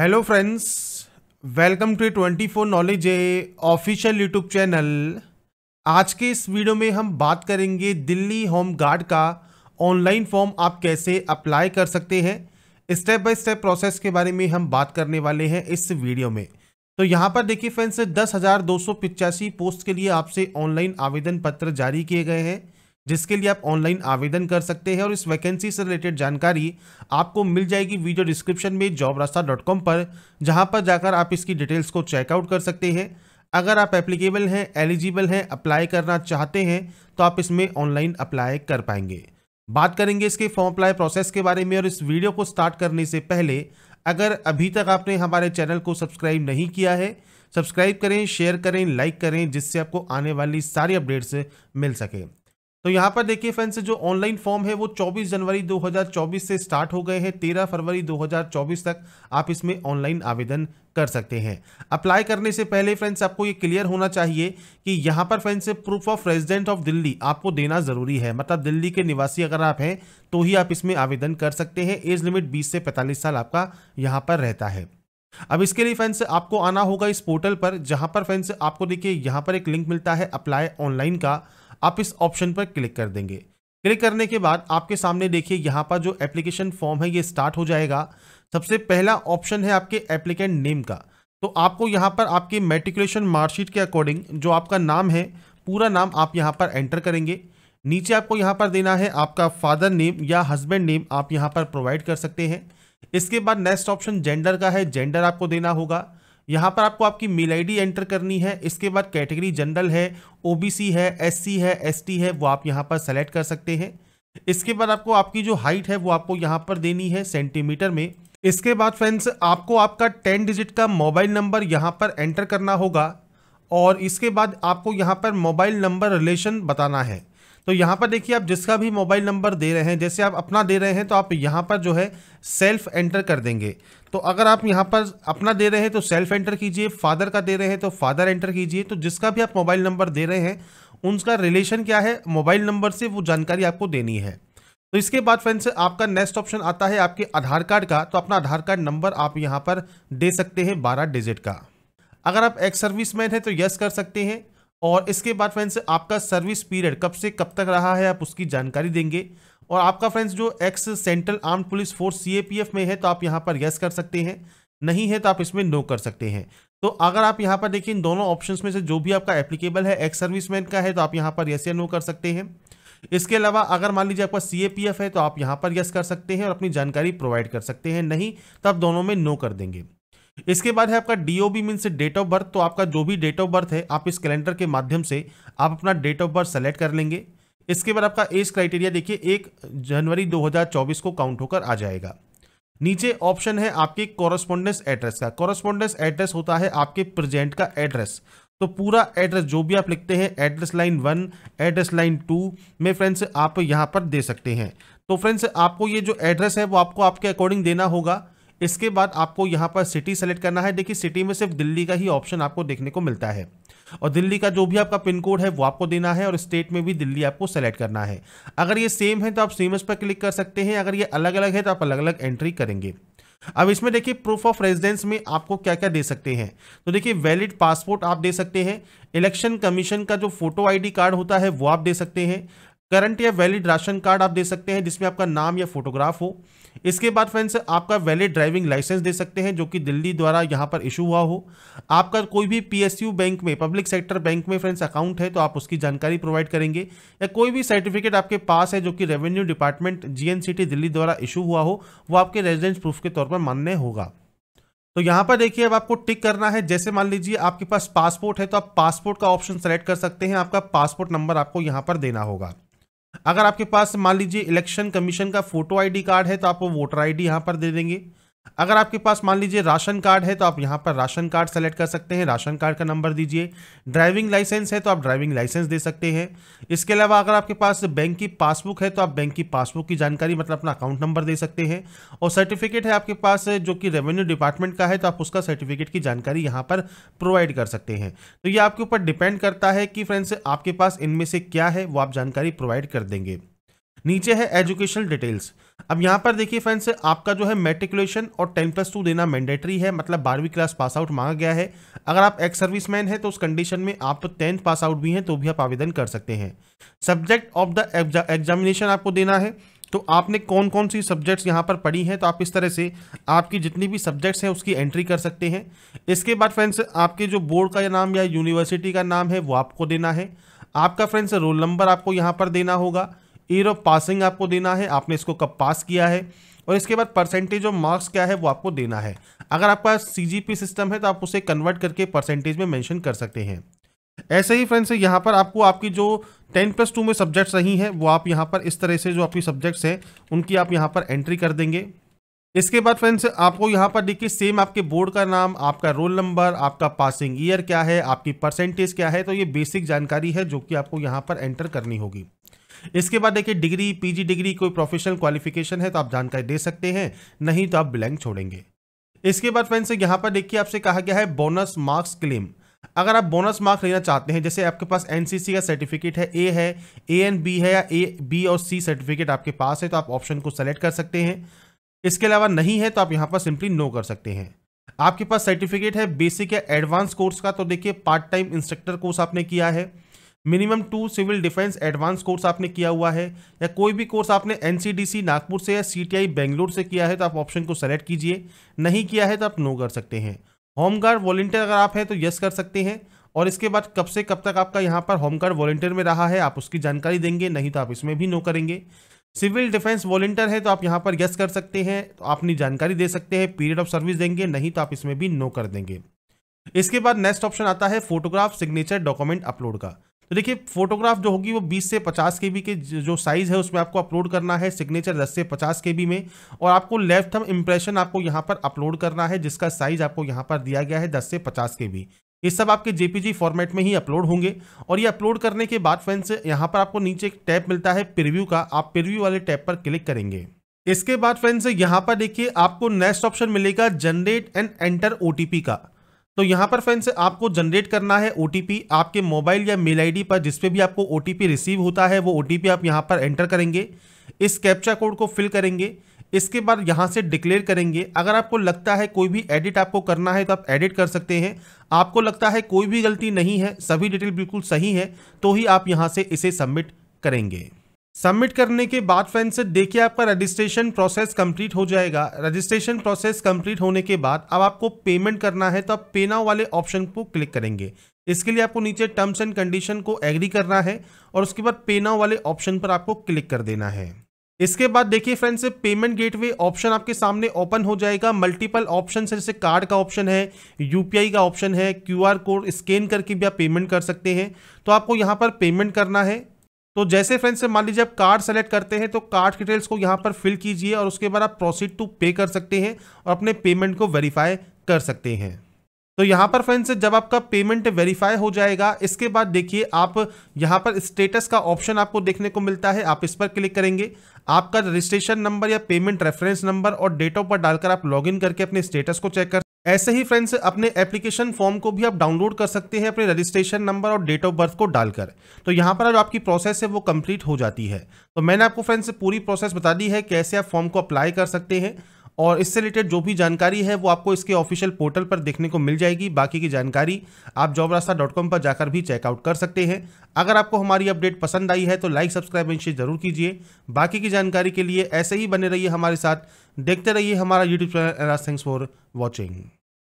hello friends welcome to twenty four knowledge a official YouTube channel आज के इस video में हम बात करेंगे दिल्ली होम गार्ड का ऑनलाइन फॉर्म आप कैसे अप्लाई कर सकते हैं स्टेप बाय स्टेप प्रोसेस के बारे में हम बात करने वाले हैं इस वीडियो में तो यहाँ पर देखिए फ्रेंड्स दस हज़ार दो सौ पिचासी पोस्ट के लिए आपसे ऑनलाइन आवेदन पत्र जारी किए गए हैं जिसके लिए आप ऑनलाइन आवेदन कर सकते हैं और इस वैकेंसी से रिलेटेड जानकारी आपको मिल जाएगी वीडियो डिस्क्रिप्शन में जॉब रास्ता डॉट कॉम पर जहाँ पर जाकर आप इसकी डिटेल्स को चेकआउट कर सकते हैं अगर आप एप्लीकेबल हैं एलिजिबल हैं अप्लाई करना चाहते हैं तो आप इसमें ऑनलाइन अप्लाई कर पाएंगे बात करेंगे इसके फॉर्म अप्लाई प्रोसेस के बारे में और इस वीडियो को स्टार्ट करने से पहले अगर अभी तक आपने हमारे चैनल को सब्सक्राइब नहीं किया है सब्सक्राइब करें शेयर करें लाइक करें जिससे आपको आने वाली सारी अपडेट्स मिल सकें तो यहाँ पर देखिए फ्रेंड्स जो ऑनलाइन फॉर्म है वो 24 जनवरी 2024 से स्टार्ट हो गए हैं 13 फरवरी 2024 तक आप इसमें ऑनलाइन आवेदन कर सकते हैं अप्लाई करने से पहले फ्रेंड्स आपको ये क्लियर होना चाहिए कि यहाँ पर friends proof of resident of Delhi आपको देना ज़रूरी है मतलब दिल्ली के निवासी अगर आप हैं तो ही आप इसमें आवेदन कर सकते हैं एज लिमिट बीस से पैंतालीस साल आपका यहाँ पर रहता है अब इसके लिए फ्रेंड्स आपको आना होगा इस पोर्टल पर जहाँ पर फ्रेंड्स आपको देखिए यहाँ पर एक लिंक मिलता है अप्लाई ऑनलाइन का आप इस ऑप्शन पर क्लिक कर देंगे क्लिक करने के बाद आपके सामने देखिए यहाँ पर जो एप्लीकेशन फॉर्म है ये स्टार्ट हो जाएगा सबसे पहला ऑप्शन है आपके एप्लीकेंट नेम का तो आपको यहाँ पर आपके मेट्रिकुलेशन मार्कशीट के अकॉर्डिंग जो आपका नाम है पूरा नाम आप यहाँ पर एंटर करेंगे नीचे आपको यहाँ पर देना है आपका फादर नेम या हस्बैंड नेम आप यहाँ पर प्रोवाइड कर सकते हैं इसके बाद नेक्स्ट ऑप्शन जेंडर का है जेंडर आपको देना होगा यहाँ पर आपको आपकी मेल आईडी एंटर करनी है इसके बाद कैटेगरी जनरल है ओबीसी है एससी है एसटी है वो आप यहाँ पर सेलेक्ट कर सकते हैं इसके बाद आपको आपकी जो हाइट है वो आपको यहाँ पर देनी है सेंटीमीटर में इसके बाद फ्रेंड्स आपको आपका टेन डिजिट का मोबाइल नंबर यहाँ पर एंटर करना होगा और इसके बाद आपको यहाँ पर मोबाइल नंबर रिलेशन बताना है तो यहाँ पर देखिए आप जिसका भी मोबाइल नंबर दे रहे हैं जैसे आप अपना दे रहे हैं तो आप यहाँ पर जो है सेल्फ एंटर कर देंगे तो अगर आप यहाँ पर अपना दे रहे हैं तो सेल्फ एंटर कीजिए फादर का दे रहे हैं तो फादर एंटर कीजिए तो जिसका भी आप मोबाइल नंबर दे रहे हैं उनका रिलेशन क्या है मोबाइल नंबर से वो जानकारी आपको देनी है तो इसके बाद फ्रेंड्स आपका नेक्स्ट ऑप्शन आता है आपके आधार कार्ड का तो अपना आधार कार्ड नंबर आप यहाँ पर दे सकते हैं बारह डिजिट का अगर आप एक्स सर्विस मैन हैं तो यस कर सकते हैं और इसके बाद फ्रेंड्स आपका सर्विस पीरियड कब से कब तक रहा है आप उसकी जानकारी देंगे और आपका फ्रेंड्स जो ex central arm police force सी में है तो आप यहाँ पर यस कर सकते हैं नहीं है तो आप इसमें नो कर सकते हैं तो अगर आप यहाँ पर देखिए इन दोनों ऑप्शंस में से जो भी आपका एप्लीकेबल है एक्स सर्विसमैन का है तो आप यहाँ पर यस या नो कर सकते हैं इसके अलावा अगर मान लीजिए आपका सी है तो आप यहाँ पर यस कर सकते हैं और अपनी जानकारी प्रोवाइड कर सकते हैं नहीं तो आप दोनों में नो कर देंगे इसके बाद है आपका बी मीन डेट ऑफ बर्थ तो आपका जो भी डेट ऑफ बर्थ है आप इस कैलेंडर के माध्यम से आप अपना डेट ऑफ बर्थ सेलेक्ट कर लेंगे इसके बाद आपका एज क्राइटेरिया देखिए एक जनवरी 2024 को काउंट होकर आ जाएगा नीचे ऑप्शन है आपके कॉरस्पोंडेंस एड्रेस का कॉरेस्पॉन्डेंस एड्रेस होता है आपके प्रेजेंट का एड्रेस तो पूरा एड्रेस जो भी आप लिखते हैं address line one address line two में फ्रेंड्स आप यहाँ पर दे सकते हैं तो फ्रेंड्स आपको ये जो एड्रेस है वो आपको आपके अकॉर्डिंग देना होगा इसके बाद आपको यहाँ पर सिटी सेलेक्ट करना है देखिए सिटी में सिर्फ दिल्ली का ही ऑप्शन आपको देखने को मिलता है और दिल्ली का जो भी आपका पिन कोड है वो आपको देना है और स्टेट में भी दिल्ली आपको सेलेक्ट करना है अगर ये सेम है तो आप सेम इस पर क्लिक कर सकते हैं अगर ये अलग अलग है तो आप अलग अलग एंट्री करेंगे अब इसमें देखिए प्रूफ ऑफ रेजिडेंस में आपको क्या क्या दे सकते हैं तो देखिए वैलिड पासपोर्ट आप दे सकते हैं इलेक्शन कमीशन का जो फोटो आईडी कार्ड होता है वो आप दे सकते हैं करंट या वैलिड राशन कार्ड आप दे सकते हैं जिसमें आपका नाम या फोटोग्राफ हो इसके बाद फ्रेंड्स आपका वैलिड ड्राइविंग लाइसेंस दे सकते हैं जो कि दिल्ली द्वारा यहाँ पर इशू हुआ हो आपका कोई भी पीएसयू बैंक में पब्लिक सेक्टर बैंक में फ्रेंड्स अकाउंट है तो आप उसकी जानकारी प्रोवाइड करेंगे या कोई भी सर्टिफिकेट आपके पास है जो कि रेवेन्यू डिपार्टमेंट जी दिल्ली द्वारा इशू हुआ हो वो आपके रेजिडेंस प्रूफ के तौर पर मान्य होगा तो यहाँ पर देखिए अब आपको टिक करना है जैसे मान लीजिए आपके पास पासपोर्ट है तो आप पासपोर्ट का ऑप्शन सेलेक्ट कर सकते हैं आपका पासपोर्ट नंबर आपको यहाँ पर देना होगा अगर आपके पास मान लीजिए इलेक्शन कमीशन का फोटो आईडी कार्ड है तो आप वो वोटर आईडी यहां पर दे देंगे अगर आपके पास मान लीजिए राशन कार्ड है तो आप यहाँ पर राशन कार्ड सेलेक्ट कर सकते हैं राशन कार्ड का नंबर दीजिए ड्राइविंग लाइसेंस है तो आप ड्राइविंग लाइसेंस दे सकते हैं इसके अलावा अगर आपके पास बैंक की पासबुक है तो आप बैंक की पासबुक की जानकारी मतलब अपना अकाउंट नंबर दे सकते हैं और सर्टिफिकेट है आपके पास जो कि रेवेन्यू डिपार्टमेंट का है तो आप उसका सर्टिफिकेट की जानकारी यहाँ पर प्रोवाइड कर सकते हैं तो ये आपके ऊपर डिपेंड करता है कि फ्रेंड्स आपके पास इनमें से क्या है वो आप जानकारी प्रोवाइड कर देंगे नीचे है एजुकेशनल डिटेल्स अब यहाँ पर देखिए फ्रेंड्स आपका जो है मेट्रिकुलेशन और टेन प्लस टू देना मैंडेटरी है मतलब बारहवीं क्लास पास आउट मांगा गया है अगर आप एक्स सर्विस मैन हैं तो उस कंडीशन में आप टेंथ पास आउट भी हैं तो भी आप आवेदन कर सकते हैं सब्जेक्ट ऑफ द एग्जामिनेशन आपको देना है तो आपने कौन कौन सी सब्जेक्ट्स यहाँ पर पढ़ी हैं तो आप इस तरह से आपकी जितनी भी सब्जेक्ट्स हैं उसकी एंट्री कर सकते हैं इसके बाद फ्रेंड्स आपके जो बोर्ड का नाम या यूनिवर्सिटी का नाम है वो आपको देना है आपका फ्रेंड्स रोल नंबर आपको यहाँ पर देना होगा ईयर ऑफ पासिंग आपको देना है आपने इसको कब पास किया है और इसके बाद परसेंटेज ऑफ मार्क्स क्या है वो आपको देना है अगर आपका सी सिस्टम है तो आप उसे कन्वर्ट करके परसेंटेज में मैंशन कर सकते हैं ऐसे ही फ्रेंड्स यहाँ पर आपको आपकी जो टेन प्लस टू में सब्जेक्ट्स रही हैं वो आप यहाँ पर इस तरह से जो आपकी सब्जेक्ट्स हैं उनकी आप यहाँ पर एंट्री कर देंगे इसके बाद फ्रेंड्स आपको यहाँ पर देखिए सेम आपके बोर्ड का नाम आपका रोल नंबर आपका पासिंग ईयर क्या है आपकी परसेंटेज क्या है तो ये बेसिक जानकारी है जो कि आपको यहाँ पर एंटर करनी होगी इसके बाद देखिए डिग्री पीजी डिग्री कोई प्रोफेशनल क्वालिफिकेशन है तो आप जानकारी दे सकते हैं नहीं तो आप ब्लैंक छोड़ेंगे इसके बाद फ्रेंड्स यहां पर देखिए आपसे कहा गया है बोनस मार्क्स क्लेम अगर आप बोनस मार्क्स लेना चाहते हैं जैसे आपके पास एनसीसी का सर्टिफिकेट है ए है ए एंड बी है या ए बी और सी सर्टिफिकेट आपके पास है तो आप ऑप्शन को सेलेक्ट कर सकते हैं इसके अलावा नहीं है तो आप यहाँ पर सिंपली नो कर सकते हैं आपके पास सर्टिफिकेट है बेसिक या एडवांस कोर्स का तो देखिए पार्ट टाइम इंस्ट्रक्टर कोर्स आपने किया है minimum two civil defence advance course आपने किया हुआ है या कोई भी कोर्स आपने एनसीडीसी नागपुर से या सीटीआई बेंगलोर से किया है तो आप ऑप्शन को सेलेक्ट कीजिए नहीं किया है तो आप नो कर सकते हैं होम गार्ड वॉलेंटियर अगर आप हैं तो यस कर सकते हैं और इसके बाद कब से कब तक आपका यहाँ पर होम गार्ड वॉलेंटियर में रहा है आप उसकी जानकारी देंगे नहीं तो आप इसमें भी नो करेंगे सिविल डिफेंस वॉलेंटियर है तो आप यहाँ पर यस कर सकते हैं तो अपनी जानकारी दे सकते हैं पीरियड ऑफ सर्विस देंगे नहीं तो आप इसमें भी नो कर देंगे इसके बाद नेक्स्ट ऑप्शन आता है फोटोग्राफ सिग्नेचर डॉक्यूमेंट अपलोड का तो देखिए फोटोग्राफ जो होगी वो 20 से 50 के बी के जो साइज़ है उसमें आपको अपलोड करना है सिग्नेचर 10 से 50 के बी में और आपको लेफ्ट थम इम्प्रेशन आपको यहाँ पर अपलोड करना है जिसका साइज़ आपको यहाँ पर दिया गया है 10 से 50 के बी ये सब आपके जेपीजी फॉर्मेट में ही अपलोड होंगे और ये अपलोड करने के बाद फ्रेंड्स यहाँ पर आपको नीचे एक टैप मिलता है प्रिव्यू का आप प्रिव्यू वाले टैप पर क्लिक करेंगे इसके बाद फ्रेंड्स यहाँ पर देखिए आपको नेक्स्ट ऑप्शन मिलेगा जनरेट एंड एंटर ओ का तो यहाँ पर फ्रेंड्स आपको जनरेट करना है ओटीपी आपके मोबाइल या मेल आईडी पर जिसपे भी आपको ओटीपी रिसीव होता है वो ओटीपी आप यहाँ पर एंटर करेंगे इस कैप्चा कोड को फिल करेंगे इसके बाद यहाँ से डिक्लेयर करेंगे अगर आपको लगता है कोई भी एडिट आपको करना है तो आप एडिट कर सकते हैं आपको लगता है कोई भी गलती नहीं है सभी डिटेल बिल्कुल सही है तो ही आप यहाँ से इसे सबमिट करेंगे सबमिट करने के बाद फ्रेंड्स देखिए आपका रजिस्ट्रेशन प्रोसेस कंप्लीट हो जाएगा रजिस्ट्रेशन प्रोसेस कंप्लीट होने के बाद अब आपको पेमेंट करना है तो आप पे वाले ऑप्शन को क्लिक करेंगे इसके लिए आपको नीचे टर्म्स एंड कंडीशन को एग्री करना है और उसके बाद पे नाउ वाले ऑप्शन पर आपको क्लिक कर देना है इसके बाद देखिए फ्रेंड्स पेमेंट गेटवे ऑप्शन आपके सामने ओपन हो जाएगा मल्टीपल ऑप्शन है जैसे कार्ड का ऑप्शन है यूपीआई का ऑप्शन है क्यूआर कोड स्कैन करके भी आप पेमेंट कर सकते हैं तो आपको यहाँ पर पेमेंट करना है तो जैसे फ्रेंड्स मान लीजिए आप कार्ड सेलेक्ट करते हैं तो कार्ड डिटेल्स को यहाँ पर फिल कीजिए और उसके बाद आप प्रोसीड टू पे कर सकते हैं और अपने पेमेंट को वेरीफाई कर सकते हैं तो यहाँ पर फ्रेंड्स जब आपका पेमेंट वेरीफाई हो जाएगा इसके बाद देखिए आप यहाँ पर स्टेटस का ऑप्शन आपको देखने को मिलता है आप इस पर क्लिक करेंगे आपका रजिस्ट्रेशन नंबर या पेमेंट रेफरेंस नंबर और डेट ऑफ बर्थ डालकर आप लॉगिन करके अपने स्टेटस को चेक कर ऐसे ही फ्रेंड्स अपने एप्लीकेशन फॉर्म को भी आप डाउनलोड कर सकते हैं अपने रजिस्ट्रेशन नंबर और डेट ऑफ बर्थ को डालकर तो यहाँ पर जो आपकी प्रोसेस है वो कंप्लीट हो जाती है तो मैंने आपको फ्रेंड्स पूरी प्रोसेस बता दी है कैसे आप फॉर्म को अप्लाई कर सकते हैं और इससे रिलेटेड जो भी जानकारी है वो आपको इसके ऑफिशियल पोर्टल पर देखने को मिल जाएगी बाकी की जानकारी आप जॉब रास्ता डॉट कॉम पर जाकर भी चेकआउट कर सकते हैं अगर आपको हमारी अपडेट पसंद आई है तो लाइक सब्सक्राइब एंड शेयर जरूर कीजिए बाकी की जानकारी के लिए ऐसे ही बने रहिए हमारे साथ देखते रहिए हमारा YouTube channel NR thanks for watching